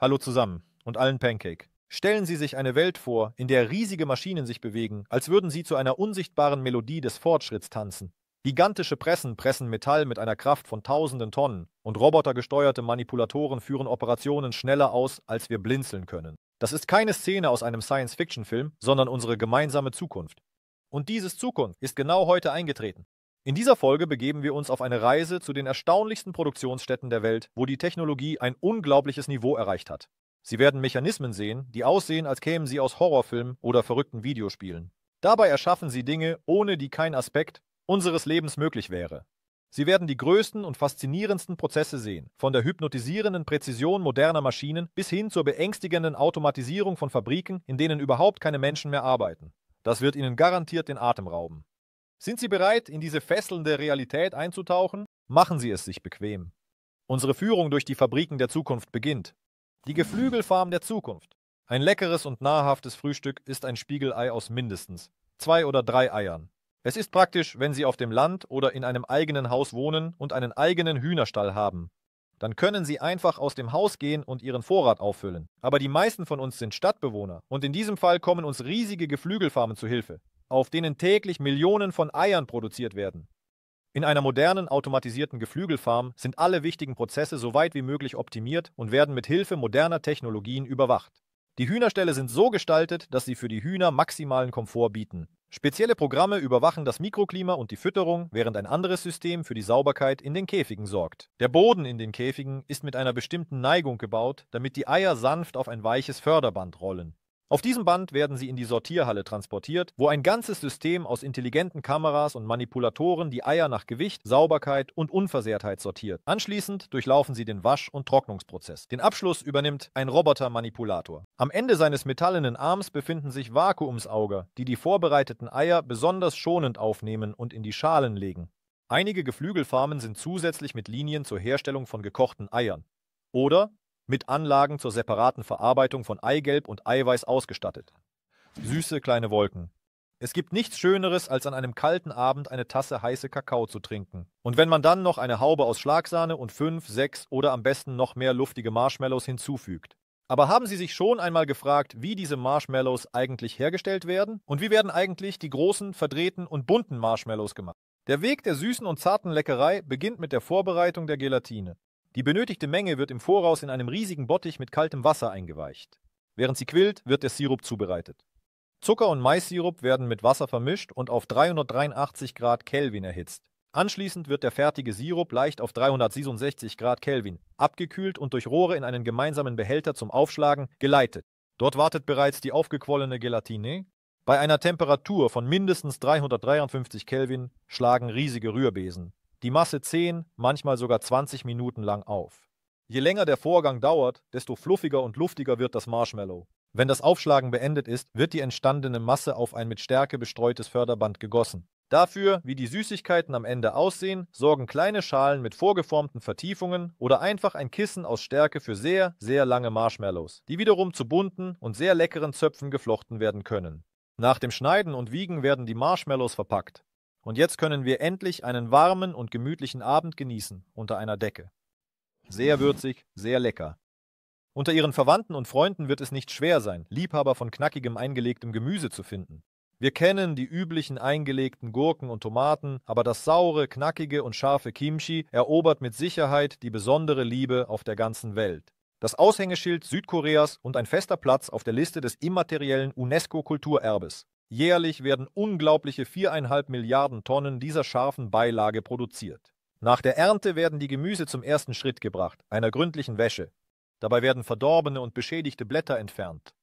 Hallo zusammen und allen Pancake. Stellen Sie sich eine Welt vor, in der riesige Maschinen sich bewegen, als würden sie zu einer unsichtbaren Melodie des Fortschritts tanzen. Gigantische Pressen pressen Metall mit einer Kraft von tausenden Tonnen und robotergesteuerte Manipulatoren führen Operationen schneller aus, als wir blinzeln können. Das ist keine Szene aus einem Science-Fiction-Film, sondern unsere gemeinsame Zukunft. Und dieses Zukunft ist genau heute eingetreten. In dieser Folge begeben wir uns auf eine Reise zu den erstaunlichsten Produktionsstätten der Welt, wo die Technologie ein unglaubliches Niveau erreicht hat. Sie werden Mechanismen sehen, die aussehen, als kämen sie aus Horrorfilmen oder verrückten Videospielen. Dabei erschaffen sie Dinge, ohne die kein Aspekt unseres Lebens möglich wäre. Sie werden die größten und faszinierendsten Prozesse sehen, von der hypnotisierenden Präzision moderner Maschinen bis hin zur beängstigenden Automatisierung von Fabriken, in denen überhaupt keine Menschen mehr arbeiten. Das wird Ihnen garantiert den Atem rauben. Sind Sie bereit, in diese fesselnde Realität einzutauchen? Machen Sie es sich bequem. Unsere Führung durch die Fabriken der Zukunft beginnt. Die Geflügelfarm der Zukunft. Ein leckeres und nahrhaftes Frühstück ist ein Spiegelei aus mindestens zwei oder drei Eiern. Es ist praktisch, wenn Sie auf dem Land oder in einem eigenen Haus wohnen und einen eigenen Hühnerstall haben. Dann können Sie einfach aus dem Haus gehen und Ihren Vorrat auffüllen. Aber die meisten von uns sind Stadtbewohner und in diesem Fall kommen uns riesige Geflügelfarmen zu Hilfe auf denen täglich Millionen von Eiern produziert werden. In einer modernen automatisierten Geflügelfarm sind alle wichtigen Prozesse so weit wie möglich optimiert und werden mit Hilfe moderner Technologien überwacht. Die Hühnerställe sind so gestaltet, dass sie für die Hühner maximalen Komfort bieten. Spezielle Programme überwachen das Mikroklima und die Fütterung, während ein anderes System für die Sauberkeit in den Käfigen sorgt. Der Boden in den Käfigen ist mit einer bestimmten Neigung gebaut, damit die Eier sanft auf ein weiches Förderband rollen. Auf diesem Band werden sie in die Sortierhalle transportiert, wo ein ganzes System aus intelligenten Kameras und Manipulatoren die Eier nach Gewicht, Sauberkeit und Unversehrtheit sortiert. Anschließend durchlaufen sie den Wasch- und Trocknungsprozess. Den Abschluss übernimmt ein Roboter-Manipulator. Am Ende seines metallenen Arms befinden sich Vakuumsauger, die die vorbereiteten Eier besonders schonend aufnehmen und in die Schalen legen. Einige Geflügelfarmen sind zusätzlich mit Linien zur Herstellung von gekochten Eiern. Oder mit Anlagen zur separaten Verarbeitung von Eigelb und Eiweiß ausgestattet. Süße kleine Wolken. Es gibt nichts Schöneres, als an einem kalten Abend eine Tasse heiße Kakao zu trinken. Und wenn man dann noch eine Haube aus Schlagsahne und fünf, sechs oder am besten noch mehr luftige Marshmallows hinzufügt. Aber haben Sie sich schon einmal gefragt, wie diese Marshmallows eigentlich hergestellt werden? Und wie werden eigentlich die großen, verdrehten und bunten Marshmallows gemacht? Der Weg der süßen und zarten Leckerei beginnt mit der Vorbereitung der Gelatine. Die benötigte Menge wird im Voraus in einem riesigen Bottich mit kaltem Wasser eingeweicht. Während sie quillt, wird der Sirup zubereitet. Zucker und Maissirup werden mit Wasser vermischt und auf 383 Grad Kelvin erhitzt. Anschließend wird der fertige Sirup leicht auf 367 Grad Kelvin abgekühlt und durch Rohre in einen gemeinsamen Behälter zum Aufschlagen geleitet. Dort wartet bereits die aufgequollene Gelatine. Bei einer Temperatur von mindestens 353 Kelvin schlagen riesige Rührbesen die Masse 10, manchmal sogar 20 Minuten lang auf. Je länger der Vorgang dauert, desto fluffiger und luftiger wird das Marshmallow. Wenn das Aufschlagen beendet ist, wird die entstandene Masse auf ein mit Stärke bestreutes Förderband gegossen. Dafür, wie die Süßigkeiten am Ende aussehen, sorgen kleine Schalen mit vorgeformten Vertiefungen oder einfach ein Kissen aus Stärke für sehr, sehr lange Marshmallows, die wiederum zu bunten und sehr leckeren Zöpfen geflochten werden können. Nach dem Schneiden und Wiegen werden die Marshmallows verpackt. Und jetzt können wir endlich einen warmen und gemütlichen Abend genießen unter einer Decke. Sehr würzig, sehr lecker. Unter ihren Verwandten und Freunden wird es nicht schwer sein, Liebhaber von knackigem eingelegtem Gemüse zu finden. Wir kennen die üblichen eingelegten Gurken und Tomaten, aber das saure, knackige und scharfe Kimchi erobert mit Sicherheit die besondere Liebe auf der ganzen Welt. Das Aushängeschild Südkoreas und ein fester Platz auf der Liste des immateriellen UNESCO-Kulturerbes. Jährlich werden unglaubliche viereinhalb Milliarden Tonnen dieser scharfen Beilage produziert. Nach der Ernte werden die Gemüse zum ersten Schritt gebracht, einer gründlichen Wäsche. Dabei werden verdorbene und beschädigte Blätter entfernt.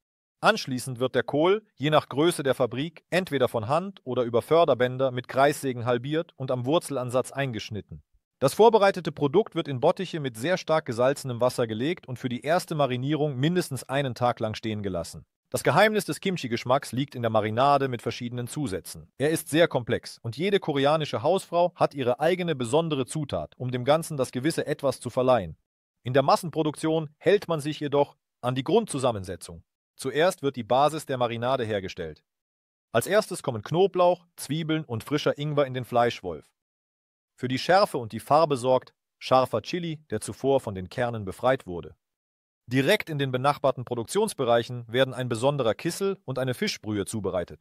Anschließend wird der Kohl, je nach Größe der Fabrik, entweder von Hand oder über Förderbänder mit Kreissägen halbiert und am Wurzelansatz eingeschnitten. Das vorbereitete Produkt wird in Bottiche mit sehr stark gesalzenem Wasser gelegt und für die erste Marinierung mindestens einen Tag lang stehen gelassen. Das Geheimnis des Kimchi-Geschmacks liegt in der Marinade mit verschiedenen Zusätzen. Er ist sehr komplex und jede koreanische Hausfrau hat ihre eigene besondere Zutat, um dem Ganzen das gewisse Etwas zu verleihen. In der Massenproduktion hält man sich jedoch an die Grundzusammensetzung. Zuerst wird die Basis der Marinade hergestellt. Als erstes kommen Knoblauch, Zwiebeln und frischer Ingwer in den Fleischwolf. Für die Schärfe und die Farbe sorgt scharfer Chili, der zuvor von den Kernen befreit wurde. Direkt in den benachbarten Produktionsbereichen werden ein besonderer Kissel und eine Fischbrühe zubereitet.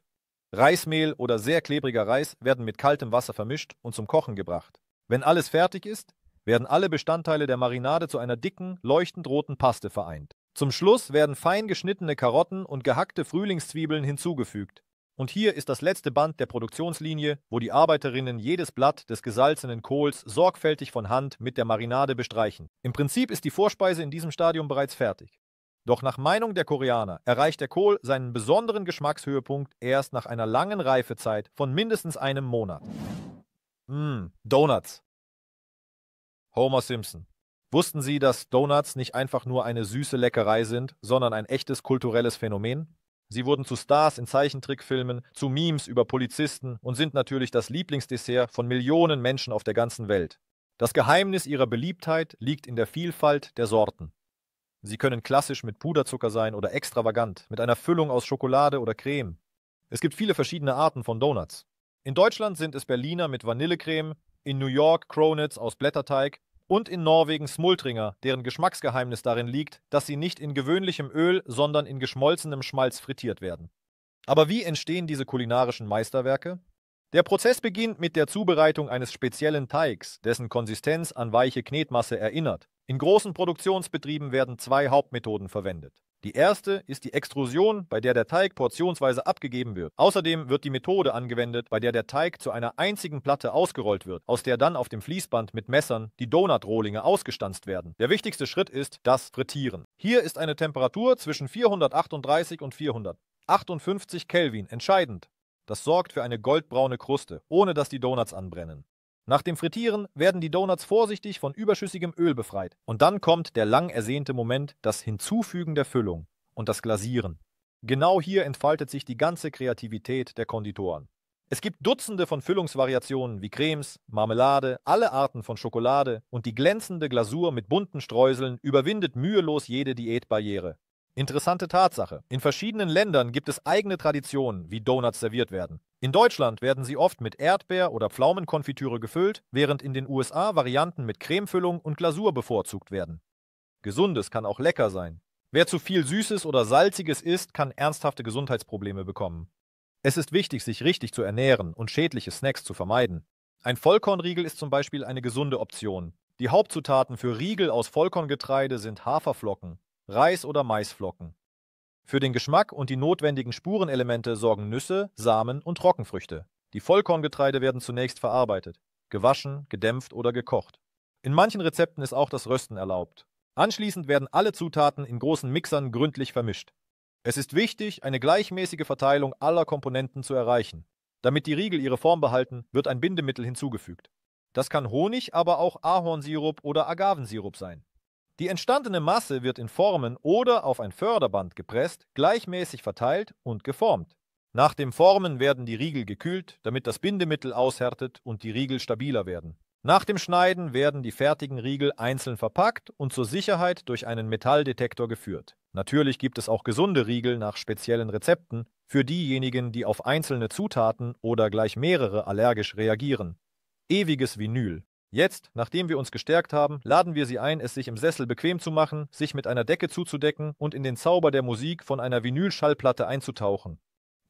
Reismehl oder sehr klebriger Reis werden mit kaltem Wasser vermischt und zum Kochen gebracht. Wenn alles fertig ist, werden alle Bestandteile der Marinade zu einer dicken, leuchtend roten Paste vereint. Zum Schluss werden fein geschnittene Karotten und gehackte Frühlingszwiebeln hinzugefügt. Und hier ist das letzte Band der Produktionslinie, wo die Arbeiterinnen jedes Blatt des gesalzenen Kohls sorgfältig von Hand mit der Marinade bestreichen. Im Prinzip ist die Vorspeise in diesem Stadium bereits fertig. Doch nach Meinung der Koreaner erreicht der Kohl seinen besonderen Geschmackshöhepunkt erst nach einer langen Reifezeit von mindestens einem Monat. Mmm, Donuts. Homer Simpson. Wussten Sie, dass Donuts nicht einfach nur eine süße Leckerei sind, sondern ein echtes kulturelles Phänomen? Sie wurden zu Stars in Zeichentrickfilmen, zu Memes über Polizisten und sind natürlich das Lieblingsdessert von Millionen Menschen auf der ganzen Welt. Das Geheimnis ihrer Beliebtheit liegt in der Vielfalt der Sorten. Sie können klassisch mit Puderzucker sein oder extravagant, mit einer Füllung aus Schokolade oder Creme. Es gibt viele verschiedene Arten von Donuts. In Deutschland sind es Berliner mit Vanillecreme, in New York Cronuts aus Blätterteig und in Norwegen Smultringer, deren Geschmacksgeheimnis darin liegt, dass sie nicht in gewöhnlichem Öl, sondern in geschmolzenem Schmalz frittiert werden. Aber wie entstehen diese kulinarischen Meisterwerke? Der Prozess beginnt mit der Zubereitung eines speziellen Teigs, dessen Konsistenz an weiche Knetmasse erinnert. In großen Produktionsbetrieben werden zwei Hauptmethoden verwendet. Die erste ist die Extrusion, bei der der Teig portionsweise abgegeben wird. Außerdem wird die Methode angewendet, bei der der Teig zu einer einzigen Platte ausgerollt wird, aus der dann auf dem Fließband mit Messern die Donutrohlinge ausgestanzt werden. Der wichtigste Schritt ist das Frittieren. Hier ist eine Temperatur zwischen 438 und 458 Kelvin entscheidend. Das sorgt für eine goldbraune Kruste, ohne dass die Donuts anbrennen. Nach dem Frittieren werden die Donuts vorsichtig von überschüssigem Öl befreit. Und dann kommt der lang ersehnte Moment, das Hinzufügen der Füllung und das Glasieren. Genau hier entfaltet sich die ganze Kreativität der Konditoren. Es gibt Dutzende von Füllungsvariationen wie Cremes, Marmelade, alle Arten von Schokolade und die glänzende Glasur mit bunten Streuseln überwindet mühelos jede Diätbarriere. Interessante Tatsache. In verschiedenen Ländern gibt es eigene Traditionen, wie Donuts serviert werden. In Deutschland werden sie oft mit Erdbeer- oder Pflaumenkonfitüre gefüllt, während in den USA Varianten mit Cremefüllung und Glasur bevorzugt werden. Gesundes kann auch lecker sein. Wer zu viel Süßes oder Salziges isst, kann ernsthafte Gesundheitsprobleme bekommen. Es ist wichtig, sich richtig zu ernähren und schädliche Snacks zu vermeiden. Ein Vollkornriegel ist zum Beispiel eine gesunde Option. Die Hauptzutaten für Riegel aus Vollkorngetreide sind Haferflocken, Reis oder Maisflocken. Für den Geschmack und die notwendigen Spurenelemente sorgen Nüsse, Samen und Trockenfrüchte. Die Vollkorngetreide werden zunächst verarbeitet, gewaschen, gedämpft oder gekocht. In manchen Rezepten ist auch das Rösten erlaubt. Anschließend werden alle Zutaten in großen Mixern gründlich vermischt. Es ist wichtig, eine gleichmäßige Verteilung aller Komponenten zu erreichen. Damit die Riegel ihre Form behalten, wird ein Bindemittel hinzugefügt. Das kann Honig, aber auch Ahornsirup oder Agavensirup sein. Die entstandene Masse wird in Formen oder auf ein Förderband gepresst, gleichmäßig verteilt und geformt. Nach dem Formen werden die Riegel gekühlt, damit das Bindemittel aushärtet und die Riegel stabiler werden. Nach dem Schneiden werden die fertigen Riegel einzeln verpackt und zur Sicherheit durch einen Metalldetektor geführt. Natürlich gibt es auch gesunde Riegel nach speziellen Rezepten für diejenigen, die auf einzelne Zutaten oder gleich mehrere allergisch reagieren. Ewiges Vinyl. Jetzt, nachdem wir uns gestärkt haben, laden wir sie ein, es sich im Sessel bequem zu machen, sich mit einer Decke zuzudecken und in den Zauber der Musik von einer Vinylschallplatte einzutauchen.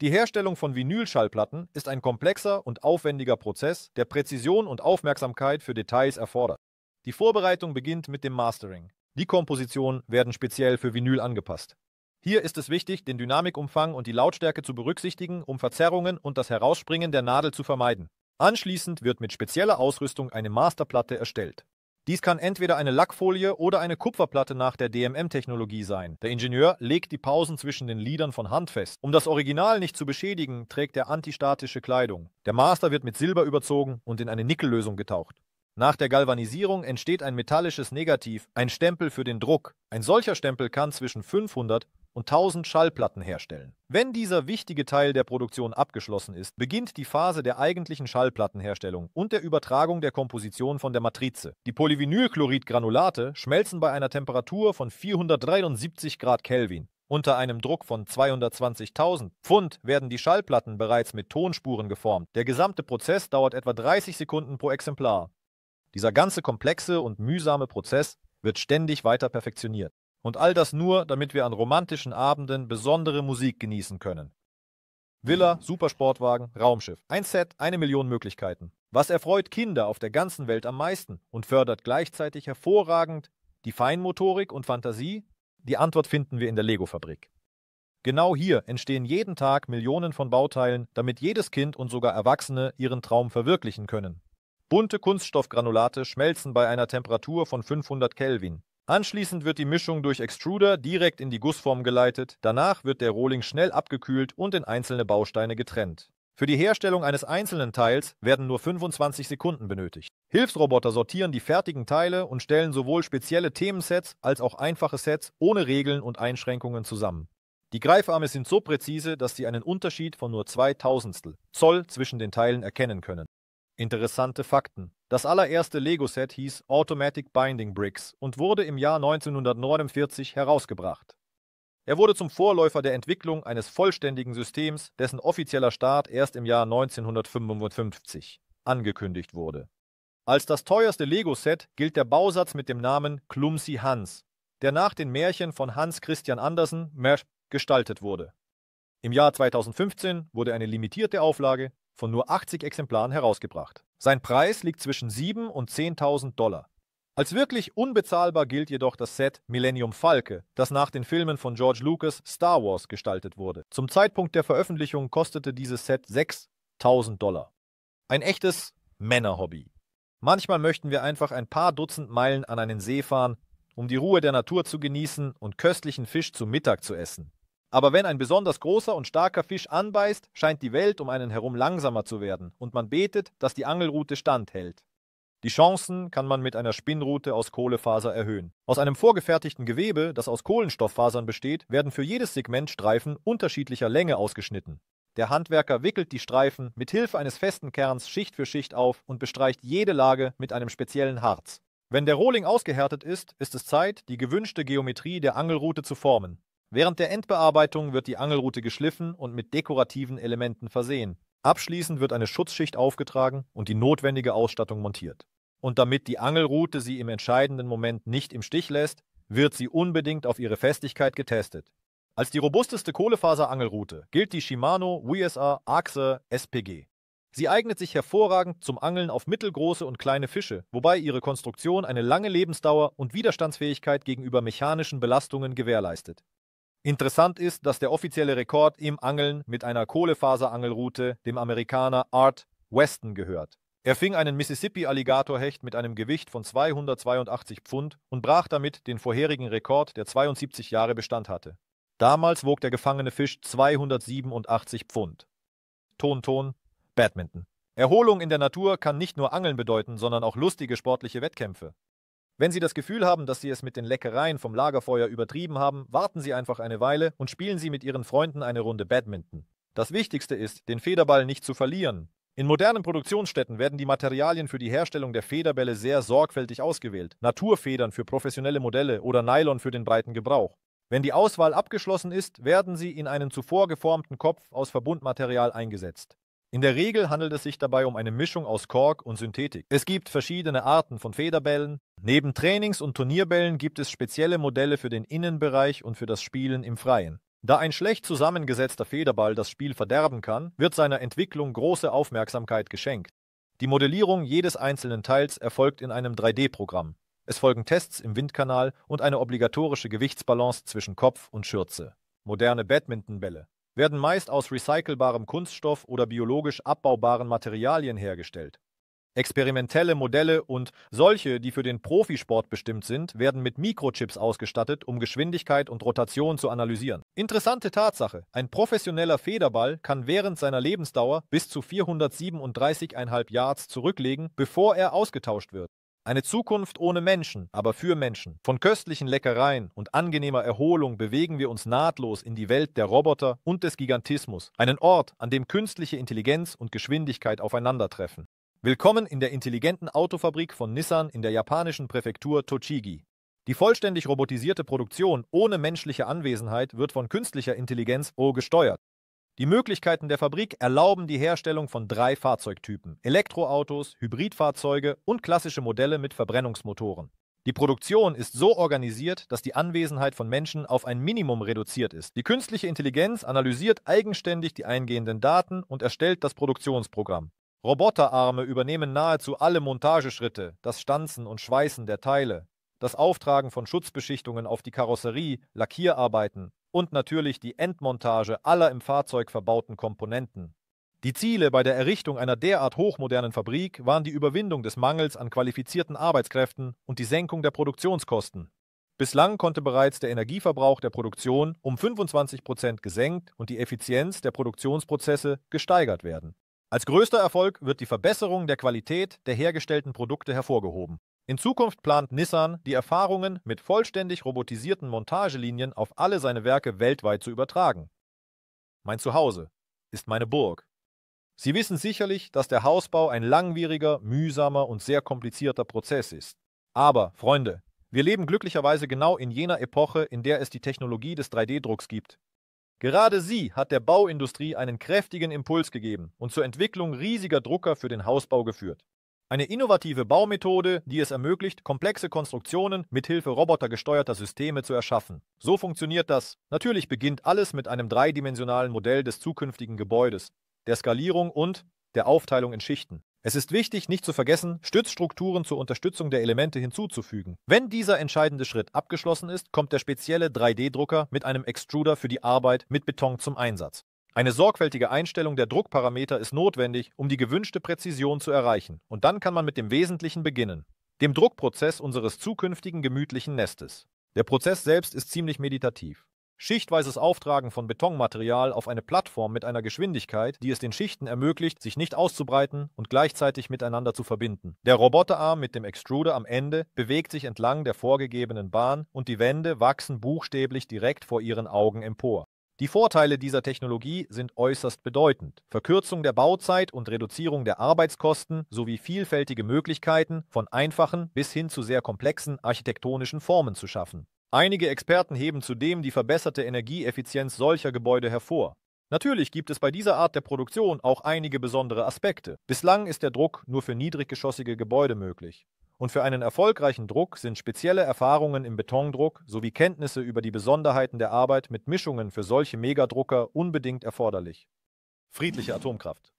Die Herstellung von Vinylschallplatten ist ein komplexer und aufwendiger Prozess, der Präzision und Aufmerksamkeit für Details erfordert. Die Vorbereitung beginnt mit dem Mastering. Die Kompositionen werden speziell für Vinyl angepasst. Hier ist es wichtig, den Dynamikumfang und die Lautstärke zu berücksichtigen, um Verzerrungen und das Herausspringen der Nadel zu vermeiden. Anschließend wird mit spezieller Ausrüstung eine Masterplatte erstellt. Dies kann entweder eine Lackfolie oder eine Kupferplatte nach der DMM-Technologie sein. Der Ingenieur legt die Pausen zwischen den Liedern von Hand fest. Um das Original nicht zu beschädigen, trägt er antistatische Kleidung. Der Master wird mit Silber überzogen und in eine Nickellösung getaucht. Nach der Galvanisierung entsteht ein metallisches Negativ, ein Stempel für den Druck. Ein solcher Stempel kann zwischen 500 und 1000 Schallplatten herstellen. Wenn dieser wichtige Teil der Produktion abgeschlossen ist, beginnt die Phase der eigentlichen Schallplattenherstellung und der Übertragung der Komposition von der Matrize. Die Polyvinylchloridgranulate schmelzen bei einer Temperatur von 473 Grad Kelvin. Unter einem Druck von 220.000 Pfund werden die Schallplatten bereits mit Tonspuren geformt. Der gesamte Prozess dauert etwa 30 Sekunden pro Exemplar. Dieser ganze komplexe und mühsame Prozess wird ständig weiter perfektioniert. Und all das nur, damit wir an romantischen Abenden besondere Musik genießen können. Villa, Supersportwagen, Raumschiff. Ein Set, eine Million Möglichkeiten. Was erfreut Kinder auf der ganzen Welt am meisten und fördert gleichzeitig hervorragend die Feinmotorik und Fantasie? Die Antwort finden wir in der Lego-Fabrik. Genau hier entstehen jeden Tag Millionen von Bauteilen, damit jedes Kind und sogar Erwachsene ihren Traum verwirklichen können. Bunte Kunststoffgranulate schmelzen bei einer Temperatur von 500 Kelvin. Anschließend wird die Mischung durch Extruder direkt in die Gussform geleitet, danach wird der Rohling schnell abgekühlt und in einzelne Bausteine getrennt. Für die Herstellung eines einzelnen Teils werden nur 25 Sekunden benötigt. Hilfsroboter sortieren die fertigen Teile und stellen sowohl spezielle Themensets als auch einfache Sets ohne Regeln und Einschränkungen zusammen. Die Greifarme sind so präzise, dass sie einen Unterschied von nur 2000 Zoll zwischen den Teilen erkennen können. Interessante Fakten das allererste Lego-Set hieß Automatic Binding Bricks und wurde im Jahr 1949 herausgebracht. Er wurde zum Vorläufer der Entwicklung eines vollständigen Systems, dessen offizieller Start erst im Jahr 1955 angekündigt wurde. Als das teuerste Lego-Set gilt der Bausatz mit dem Namen Clumsy Hans, der nach den Märchen von Hans Christian Andersen Mersch, gestaltet wurde. Im Jahr 2015 wurde eine limitierte Auflage von nur 80 Exemplaren herausgebracht. Sein Preis liegt zwischen 7 und 10.000 Dollar. Als wirklich unbezahlbar gilt jedoch das Set Millennium Falke, das nach den Filmen von George Lucas Star Wars gestaltet wurde. Zum Zeitpunkt der Veröffentlichung kostete dieses Set 6000 Dollar. Ein echtes Männerhobby. Manchmal möchten wir einfach ein paar Dutzend Meilen an einen See fahren, um die Ruhe der Natur zu genießen und köstlichen Fisch zu Mittag zu essen. Aber wenn ein besonders großer und starker Fisch anbeißt, scheint die Welt um einen herum langsamer zu werden und man betet, dass die Angelrute standhält. Die Chancen kann man mit einer Spinnrute aus Kohlefaser erhöhen. Aus einem vorgefertigten Gewebe, das aus Kohlenstofffasern besteht, werden für jedes Segment Streifen unterschiedlicher Länge ausgeschnitten. Der Handwerker wickelt die Streifen mit Hilfe eines festen Kerns Schicht für Schicht auf und bestreicht jede Lage mit einem speziellen Harz. Wenn der Rohling ausgehärtet ist, ist es Zeit, die gewünschte Geometrie der Angelrute zu formen. Während der Endbearbeitung wird die Angelrute geschliffen und mit dekorativen Elementen versehen. Abschließend wird eine Schutzschicht aufgetragen und die notwendige Ausstattung montiert. Und damit die Angelrute sie im entscheidenden Moment nicht im Stich lässt, wird sie unbedingt auf ihre Festigkeit getestet. Als die robusteste Kohlefaserangelrute gilt die Shimano WSR Axe SPG. Sie eignet sich hervorragend zum Angeln auf mittelgroße und kleine Fische, wobei ihre Konstruktion eine lange Lebensdauer und Widerstandsfähigkeit gegenüber mechanischen Belastungen gewährleistet. Interessant ist, dass der offizielle Rekord im Angeln mit einer Kohlefaserangelroute dem Amerikaner Art Weston gehört. Er fing einen Mississippi-Alligatorhecht mit einem Gewicht von 282 Pfund und brach damit den vorherigen Rekord, der 72 Jahre Bestand hatte. Damals wog der gefangene Fisch 287 Pfund. Ton, Ton, Badminton. Erholung in der Natur kann nicht nur Angeln bedeuten, sondern auch lustige sportliche Wettkämpfe. Wenn Sie das Gefühl haben, dass Sie es mit den Leckereien vom Lagerfeuer übertrieben haben, warten Sie einfach eine Weile und spielen Sie mit Ihren Freunden eine Runde Badminton. Das Wichtigste ist, den Federball nicht zu verlieren. In modernen Produktionsstätten werden die Materialien für die Herstellung der Federbälle sehr sorgfältig ausgewählt. Naturfedern für professionelle Modelle oder Nylon für den breiten Gebrauch. Wenn die Auswahl abgeschlossen ist, werden sie in einen zuvor geformten Kopf aus Verbundmaterial eingesetzt. In der Regel handelt es sich dabei um eine Mischung aus Kork und Synthetik. Es gibt verschiedene Arten von Federbällen. Neben Trainings- und Turnierbällen gibt es spezielle Modelle für den Innenbereich und für das Spielen im Freien. Da ein schlecht zusammengesetzter Federball das Spiel verderben kann, wird seiner Entwicklung große Aufmerksamkeit geschenkt. Die Modellierung jedes einzelnen Teils erfolgt in einem 3D-Programm. Es folgen Tests im Windkanal und eine obligatorische Gewichtsbalance zwischen Kopf und Schürze. Moderne Badmintonbälle werden meist aus recycelbarem Kunststoff oder biologisch abbaubaren Materialien hergestellt. Experimentelle Modelle und solche, die für den Profisport bestimmt sind, werden mit Mikrochips ausgestattet, um Geschwindigkeit und Rotation zu analysieren. Interessante Tatsache, ein professioneller Federball kann während seiner Lebensdauer bis zu 437,5 Yards zurücklegen, bevor er ausgetauscht wird. Eine Zukunft ohne Menschen, aber für Menschen. Von köstlichen Leckereien und angenehmer Erholung bewegen wir uns nahtlos in die Welt der Roboter und des Gigantismus, einen Ort, an dem künstliche Intelligenz und Geschwindigkeit aufeinandertreffen. Willkommen in der intelligenten Autofabrik von Nissan in der japanischen Präfektur Tochigi. Die vollständig robotisierte Produktion ohne menschliche Anwesenheit wird von künstlicher Intelligenz O oh gesteuert. Die Möglichkeiten der Fabrik erlauben die Herstellung von drei Fahrzeugtypen: Elektroautos, Hybridfahrzeuge und klassische Modelle mit Verbrennungsmotoren. Die Produktion ist so organisiert, dass die Anwesenheit von Menschen auf ein Minimum reduziert ist. Die künstliche Intelligenz analysiert eigenständig die eingehenden Daten und erstellt das Produktionsprogramm. Roboterarme übernehmen nahezu alle Montageschritte, das Stanzen und Schweißen der Teile das Auftragen von Schutzbeschichtungen auf die Karosserie, Lackierarbeiten und natürlich die Endmontage aller im Fahrzeug verbauten Komponenten. Die Ziele bei der Errichtung einer derart hochmodernen Fabrik waren die Überwindung des Mangels an qualifizierten Arbeitskräften und die Senkung der Produktionskosten. Bislang konnte bereits der Energieverbrauch der Produktion um 25 Prozent gesenkt und die Effizienz der Produktionsprozesse gesteigert werden. Als größter Erfolg wird die Verbesserung der Qualität der hergestellten Produkte hervorgehoben. In Zukunft plant Nissan, die Erfahrungen mit vollständig robotisierten Montagelinien auf alle seine Werke weltweit zu übertragen. Mein Zuhause ist meine Burg. Sie wissen sicherlich, dass der Hausbau ein langwieriger, mühsamer und sehr komplizierter Prozess ist. Aber, Freunde, wir leben glücklicherweise genau in jener Epoche, in der es die Technologie des 3D-Drucks gibt. Gerade sie hat der Bauindustrie einen kräftigen Impuls gegeben und zur Entwicklung riesiger Drucker für den Hausbau geführt. Eine innovative Baumethode, die es ermöglicht, komplexe Konstruktionen mithilfe robotergesteuerter Systeme zu erschaffen. So funktioniert das. Natürlich beginnt alles mit einem dreidimensionalen Modell des zukünftigen Gebäudes, der Skalierung und der Aufteilung in Schichten. Es ist wichtig, nicht zu vergessen, Stützstrukturen zur Unterstützung der Elemente hinzuzufügen. Wenn dieser entscheidende Schritt abgeschlossen ist, kommt der spezielle 3D-Drucker mit einem Extruder für die Arbeit mit Beton zum Einsatz. Eine sorgfältige Einstellung der Druckparameter ist notwendig, um die gewünschte Präzision zu erreichen, und dann kann man mit dem Wesentlichen beginnen, dem Druckprozess unseres zukünftigen gemütlichen Nestes. Der Prozess selbst ist ziemlich meditativ. Schichtweises Auftragen von Betonmaterial auf eine Plattform mit einer Geschwindigkeit, die es den Schichten ermöglicht, sich nicht auszubreiten und gleichzeitig miteinander zu verbinden. Der Roboterarm mit dem Extruder am Ende bewegt sich entlang der vorgegebenen Bahn und die Wände wachsen buchstäblich direkt vor ihren Augen empor. Die Vorteile dieser Technologie sind äußerst bedeutend. Verkürzung der Bauzeit und Reduzierung der Arbeitskosten sowie vielfältige Möglichkeiten, von einfachen bis hin zu sehr komplexen architektonischen Formen zu schaffen. Einige Experten heben zudem die verbesserte Energieeffizienz solcher Gebäude hervor. Natürlich gibt es bei dieser Art der Produktion auch einige besondere Aspekte. Bislang ist der Druck nur für niedriggeschossige Gebäude möglich. Und für einen erfolgreichen Druck sind spezielle Erfahrungen im Betondruck sowie Kenntnisse über die Besonderheiten der Arbeit mit Mischungen für solche Megadrucker unbedingt erforderlich. Friedliche Atomkraft.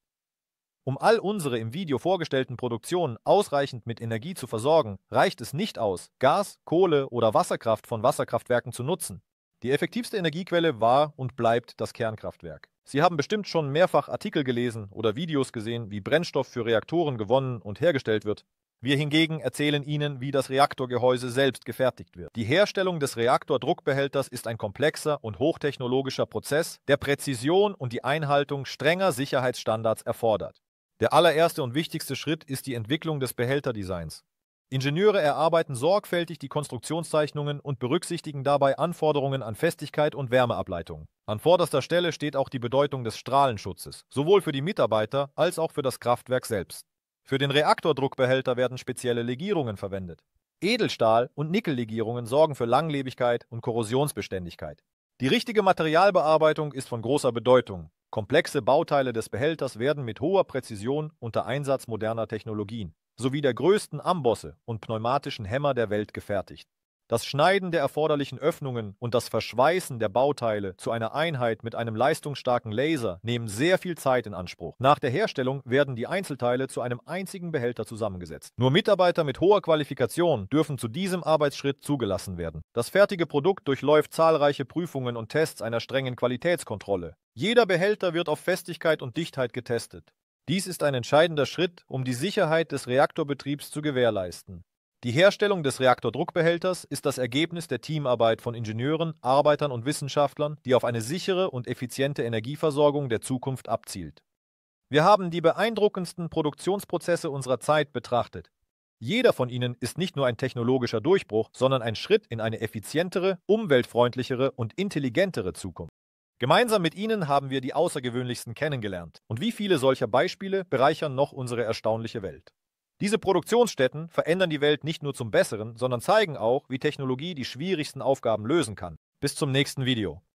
Um all unsere im Video vorgestellten Produktionen ausreichend mit Energie zu versorgen, reicht es nicht aus, Gas, Kohle oder Wasserkraft von Wasserkraftwerken zu nutzen. Die effektivste Energiequelle war und bleibt das Kernkraftwerk. Sie haben bestimmt schon mehrfach Artikel gelesen oder Videos gesehen, wie Brennstoff für Reaktoren gewonnen und hergestellt wird. Wir hingegen erzählen Ihnen, wie das Reaktorgehäuse selbst gefertigt wird. Die Herstellung des Reaktordruckbehälters ist ein komplexer und hochtechnologischer Prozess, der Präzision und die Einhaltung strenger Sicherheitsstandards erfordert. Der allererste und wichtigste Schritt ist die Entwicklung des Behälterdesigns. Ingenieure erarbeiten sorgfältig die Konstruktionszeichnungen und berücksichtigen dabei Anforderungen an Festigkeit und Wärmeableitung. An vorderster Stelle steht auch die Bedeutung des Strahlenschutzes, sowohl für die Mitarbeiter als auch für das Kraftwerk selbst. Für den Reaktordruckbehälter werden spezielle Legierungen verwendet. Edelstahl- und Nickellegierungen sorgen für Langlebigkeit und Korrosionsbeständigkeit. Die richtige Materialbearbeitung ist von großer Bedeutung. Komplexe Bauteile des Behälters werden mit hoher Präzision unter Einsatz moderner Technologien sowie der größten Ambosse und pneumatischen Hämmer der Welt gefertigt. Das Schneiden der erforderlichen Öffnungen und das Verschweißen der Bauteile zu einer Einheit mit einem leistungsstarken Laser nehmen sehr viel Zeit in Anspruch. Nach der Herstellung werden die Einzelteile zu einem einzigen Behälter zusammengesetzt. Nur Mitarbeiter mit hoher Qualifikation dürfen zu diesem Arbeitsschritt zugelassen werden. Das fertige Produkt durchläuft zahlreiche Prüfungen und Tests einer strengen Qualitätskontrolle. Jeder Behälter wird auf Festigkeit und Dichtheit getestet. Dies ist ein entscheidender Schritt, um die Sicherheit des Reaktorbetriebs zu gewährleisten. Die Herstellung des Reaktordruckbehälters ist das Ergebnis der Teamarbeit von Ingenieuren, Arbeitern und Wissenschaftlern, die auf eine sichere und effiziente Energieversorgung der Zukunft abzielt. Wir haben die beeindruckendsten Produktionsprozesse unserer Zeit betrachtet. Jeder von ihnen ist nicht nur ein technologischer Durchbruch, sondern ein Schritt in eine effizientere, umweltfreundlichere und intelligentere Zukunft. Gemeinsam mit Ihnen haben wir die außergewöhnlichsten kennengelernt. Und wie viele solcher Beispiele bereichern noch unsere erstaunliche Welt. Diese Produktionsstätten verändern die Welt nicht nur zum Besseren, sondern zeigen auch, wie Technologie die schwierigsten Aufgaben lösen kann. Bis zum nächsten Video.